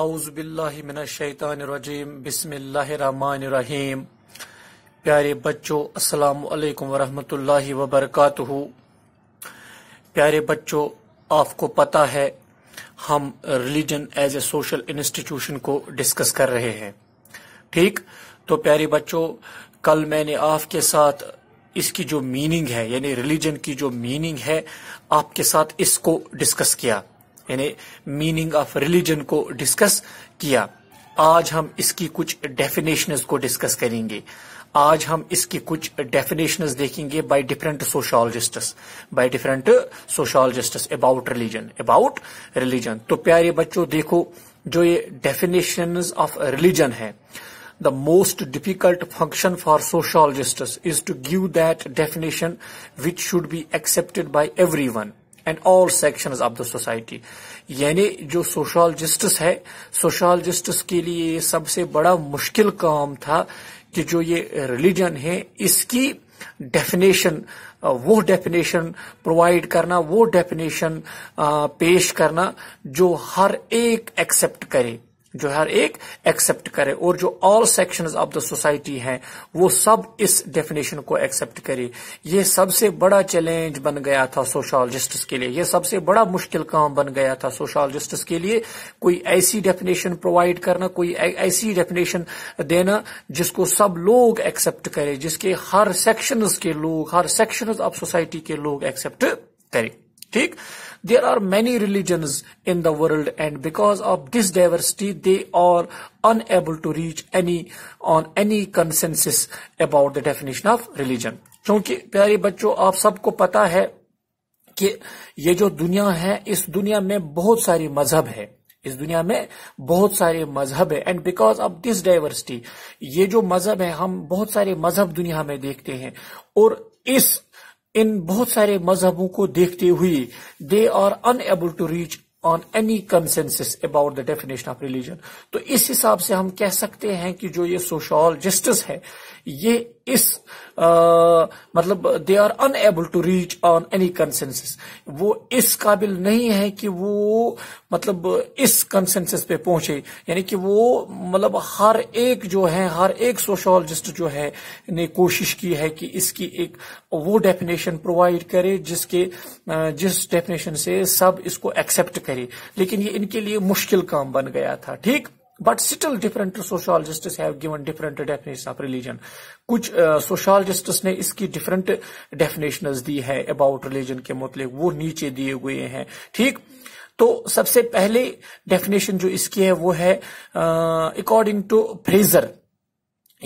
अउज़बिल्लिमिनशैतानरजीम बिसमीम प्यारे बच्चों असलकम वरहमल वबरक प्यारे बच्चों आपको पता है हम religion as a social institution को डिस्कस कर रहे हैं ठीक तो प्यारे बच्चों कल मैंने आपके साथ इसकी जो मीनिंग है यानी रिलीजन की जो मीनिंग है आपके साथ इसको डिस्कस किया यानी मीनिंग ऑफ रिलीजन को डिस्कस किया आज हम इसकी कुछ डेफिनेशन को डिस्कस करेंगे आज हम इसकी कुछ डेफिनेशन देखेंगे by different sociologists by different sociologists about religion about religion तो प्यारे बच्चों देखो जो ये डेफिनेशन ऑफ रिलीजन है the most difficult function for sociologists is to give that definition which should be accepted by everyone and all section of the society यानी जो सोशोलॉजिस्ट्स है सोशोलॉजिस्ट्स के लिए सबसे बड़ा मुश्किल काम था कि जो ये रिलीजन है इसकी डेफिनेशन वो डेफिनेशन प्रोवाइड करना वो डेफिनेशन पेश करना जो हर एक एक्सेप्ट करे जो हर एक एक्सेप्ट करे और जो all sections of the society हैं वो सब इस डेफिनेशन को एक्सेप्ट करे ये सबसे बड़ा चैलेंज बन गया था सोशल जस्टिस के लिए ये सबसे बड़ा मुश्किल काम बन गया था सोशल जस्टिस के लिए कोई ऐसी डेफिनेशन प्रोवाइड करना कोई ऐसी डेफिनेशन देना जिसको सब लोग एक्सेप्ट करे जिसके हर सेक्शन के लोग हर सेक्शन ऑफ सोसाइटी के लोग एक्सेप्ट करें ठीक there are many religion in the world and because of this diversity they are unable to reach any on any consensus about the definition of religion क्योंकि प्यारे बच्चों आप सबको पता है कि ये जो दुनिया है इस दुनिया में बहुत सारी मजहब है इस दुनिया में बहुत सारे मजहब है and because of this diversity ये जो मजहब है हम बहुत सारे मजहब दुनिया में देखते हैं और इस इन बहुत सारे मजहबों को देखते हुए they are unable to reach on any consensus about the definition of religion तो इस हिसाब से हम कह सकते हैं कि जो ये सोशल जस्टिस है ये इस आ, uh, मतलब they are unable to reach on any consensus वो इस काबिल नहीं है कि वो मतलब इस कंसेंसस पे पहुंचे यानी कि वो मतलब हर एक जो है हर एक सोशोलॉजिस्ट जो है ने कोशिश की है कि इसकी एक वो डेफिनेशन प्रोवाइड करे जिसके जिस डेफिनेशन से सब इसको एक्सेप्ट करे लेकिन ये इनके लिए मुश्किल काम बन गया था ठीक but still different sociologists have given different definition of religion कुछ uh, ने इसकी डिफरेंट डेफिनेशन दी है अबाउट रिलीजन के मतलब वो नीचे दिए हुए हैं ठीक तो सबसे पहले डेफिनेशन जो इसकी है वो है अकॉर्डिंग टू फ्रेजर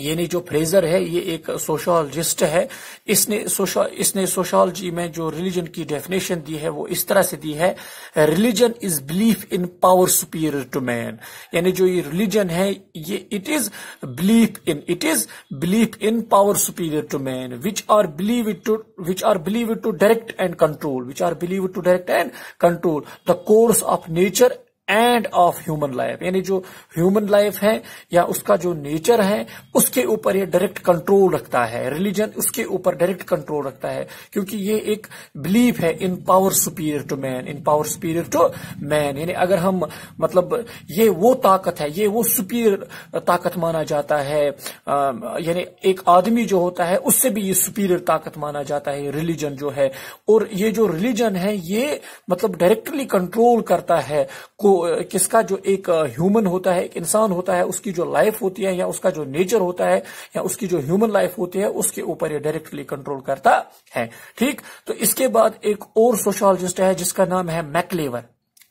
यानी जो फ्रेजर है ये एक सोशोलॉजिस्ट है इसने सोशो इसने सोशोलॉजी में जो रिलीजन की डेफिनेशन दी है वो इस तरह से दी है religion is belief in power superior to man यानी जो ये रिलीजन है ये it is belief in it is belief in power superior to man which are believe it to which are believe it to direct and control which are believe to direct and control the course of nature and of human life यानी जो human life है या उसका जो nature है उसके ऊपर ये डायरेक्ट कंट्रोल रखता है रिलीजन उसके ऊपर डायरेक्ट कंट्रोल रखता है क्योंकि ये एक बिलीफ है in power superior to man in power superior to man यानी अगर हम मतलब ये वो ताकत है ये वो सुपीरियर ताकत माना जाता है यानी एक आदमी जो होता है उससे भी ये सुपीरियर ताकत माना जाता है रिलीजन जो है और ये जो रिलीजन है ये मतलब डायरेक्टली कंट्रोल करता है को किसका जो एक ह्यूमन होता है एक इंसान होता है उसकी जो लाइफ होती है या उसका जो नेचर होता है या उसकी जो ह्यूमन लाइफ होती है उसके ऊपर ये डायरेक्टली कंट्रोल करता है ठीक तो इसके बाद एक और सोशोलॉजिस्ट है जिसका नाम है मैकलेवर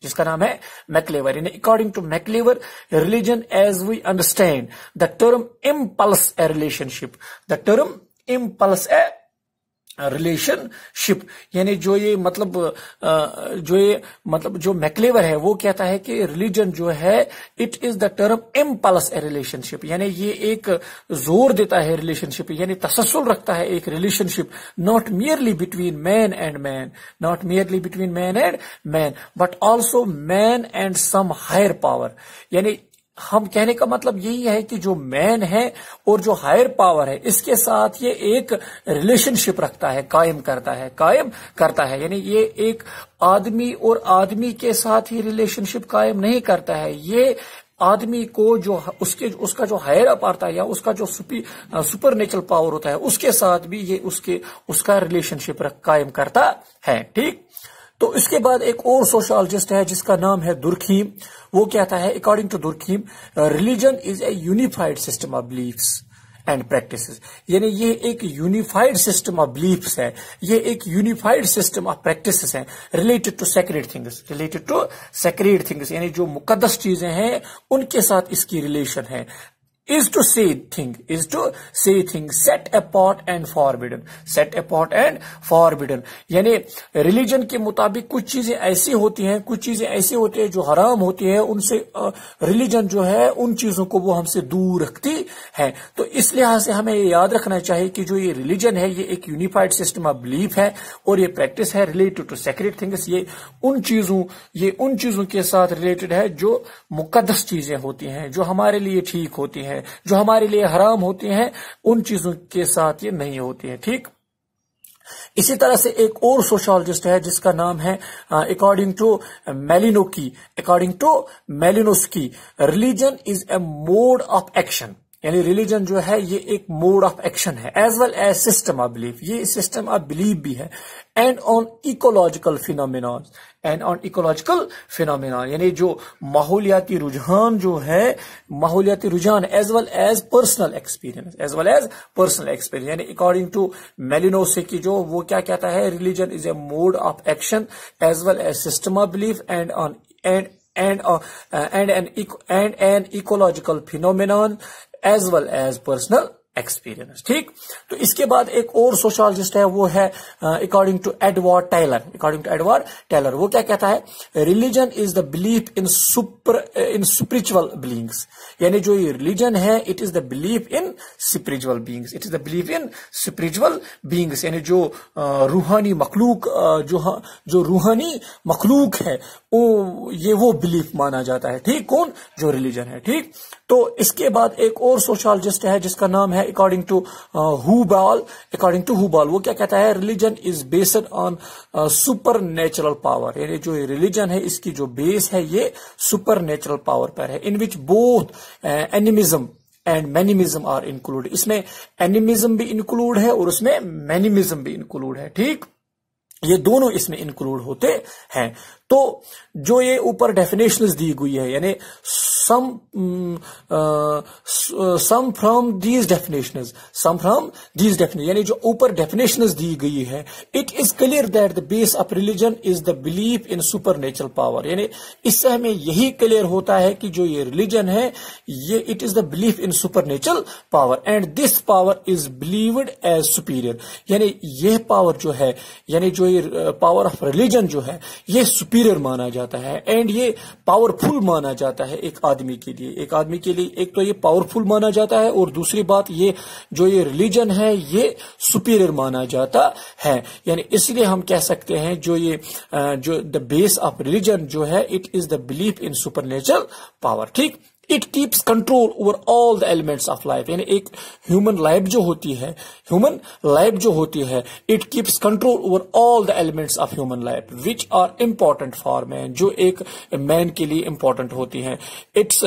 जिसका नाम है MacIver in according to MacIver religion as we understand the term implies a relationship the term implies a relationship यानी जो ये मतलब जो ये मतलब जो मैकलेवर है वो कहता है कि रिलीजन जो है it is the term implies a relationship यानी ये एक जोर देता है रिलेशनशिप यानी तसलसल रखता है एक relationship not merely between man and man not merely between man and man but also man and some higher power यानी हम कहने का मतलब यही है कि जो मैन है और जो हायर पावर है इसके साथ ये एक रिलेशनशिप रखता है कायम करता है कायम करता है यानी ये एक आदमी और आदमी के साथ ही रिलेशनशिप कायम नहीं करता है ये आदमी को जो उसके उसका जो हायर अप है या उसका जो सुपी, सुपर नेचुरल पावर होता है उसके साथ भी ये उसके उसका रिलेशनशिप कायम करता है ठीक तो इसके बाद एक और सोशोलॉजिस्ट है जिसका नाम है दुर्खीम वो कहता है according to Durkheim religion is a unified system of beliefs and practice यानी ये एक यूनिफाइड सिस्टम ऑफ बिलीफ है ये एक यूनिफाइड सिस्टम ऑफ प्रैक्टिस है related to sacred things related to sacred things यानी जो मुकदस चीजें हैं उनके साथ इसकी रिलेशन है is to see thing is to see thing set apart and forbidden set apart and forbidden यानी रिलीजन के मुताबिक कुछ चीजें ऐसी होती हैं कुछ चीजें ऐसी होती है जो हराम होती है उनसे रिलीजन जो है उन चीजों को वो हमसे दूर रखती है तो इस लिहाज से हमें ये याद रखना चाहिए कि जो ये रिलीजन है ये एक यूनिफाइड सिस्टम ऑफ बिलीफ है और ये प्रैक्टिस है रिलेटेड टू सेक्रेट थिंग्स ये उन चीजों ये उन चीजों के साथ रिलेटेड है जो मुकदस चीजें होती हैं जो हमारे लिए ठीक होती हैं हैं जो हमारे लिए हराम होते हैं उन चीजों के साथ ये नहीं होते हैं ठीक इसी तरह से एक और सोशोलॉजिस्ट है जिसका नाम है अकॉर्डिंग टू मेलिनो की according to Malinowski religion is a mode of action यानी रिलीजन जो है ये एक मोड ऑफ एक्शन है as well as system of belief ये सिस्टम ऑफ बिलीफ भी है and on ecological phenomenon and on ecological phenomena यानी जो माहौलियाती रुझान जो है माहौलियाती रुझान as well as personal experience as well as personal experience यानी अकॉर्डिंग टू मेलिनोसे की जो वो क्या कहता है religion is a mode of action as well as system of belief and on and and and and and uh, eco- and an as well as personal experience ठीक तो इसके बाद एक और सोशोलॉजिस्ट है वो है according to Edward Tylor according to Edward Tylor वो क्या कहता है religion is the belief in super in spiritual beings यानी जो ये रिलीजन है it is the belief in spiritual beings it is the belief in spiritual beings यानी जो uh, रूहानी मखलूक uh, जो जो रूहानी मखलूक है वो ये वो बिलीफ माना जाता है ठीक कौन जो रिलीजन है ठीक तो इसके बाद एक और सोशलॉजिस्ट है जिसका नाम है according to Hoebel according to Hoebel वो क्या कहता है religion is based on super natural power यानी जो रिलीजन है इसकी जो बेस है ये सुपर नेचुरल पावर पर है in which both animism and manism are include इसमें एनिमिज्म भी इंक्लूड है और उसमें मैनिमिज्म भी इंक्लूड है ठीक ये दोनों इसमें इंक्लूड होते हैं तो जो ये ऊपर डेफिनेशन दी गई है यानी sum sum from these definition sum from these definition यानी जो ऊपर डेफिनेशन दी गई है it is clear that the base of religion is the belief in super natural power यानी इससे हमें यही क्लियर होता है कि जो ये रिलीजन है ये it is the belief in super natural power and this power is believed as superior यानी यह पावर जो है यानी जो ये पावर ऑफ रिलीजन जो है ये सुपीरियर माना जाता है एंड ये पावरफुल माना जाता है एक आदमी के लिए एक आदमी के लिए एक तो ये पावरफुल माना जाता है और दूसरी बात ये जो ये रिलीजन है ये सुपीरियर माना जाता है यानी इसलिए हम कह सकते हैं जो ये uh, जो द बेस ऑफ रिलीजन जो है it is the belief in super power ठीक it keeps control over all the elements of life यानी एक ह्यूमन लाइफ जो होती है ह्यूमन लाइफ जो होती है it keeps control over all the elements of human life which are important for man जो एक मैन के लिए इम्पॉर्टेंट होती है it's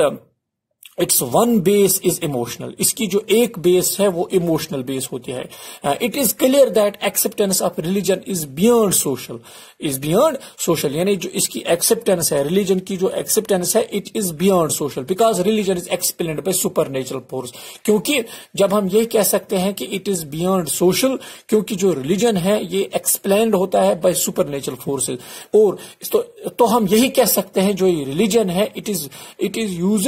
it's one base is emotional इसकी जो एक बेस है वो इमोशनल बेस होती है it is clear that acceptance of religion is beyond social is beyond social यानी जो इसकी एक्सेप्टेंस है रिलीजन की जो एक्सेप्टेंस है it is beyond social because religion is explain by super natural force क्योंकि जब हम ये कह सकते हैं कि इट इज बियॉन्ड सोशल क्योंकि जो रिलीजन है ये एक्सप्लेन होता है बाय सुपर नेचुरल फोर्सेज और तो, तो हम यही कह सकते हैं जो ये रिलीजन है it is it is use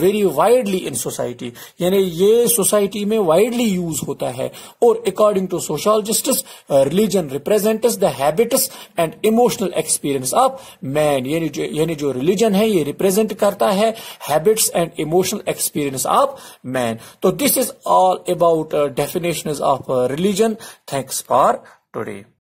very widely in society यानी ये सोसाइटी में वाइडली यूज होता है और according to sociologists religion represent the habits and emotional experience of man यानी जो यानी जो रिलीजन है ये रिप्रेजेंट करता है habits and emotional experience of man तो this is all about definition of religion thanks for today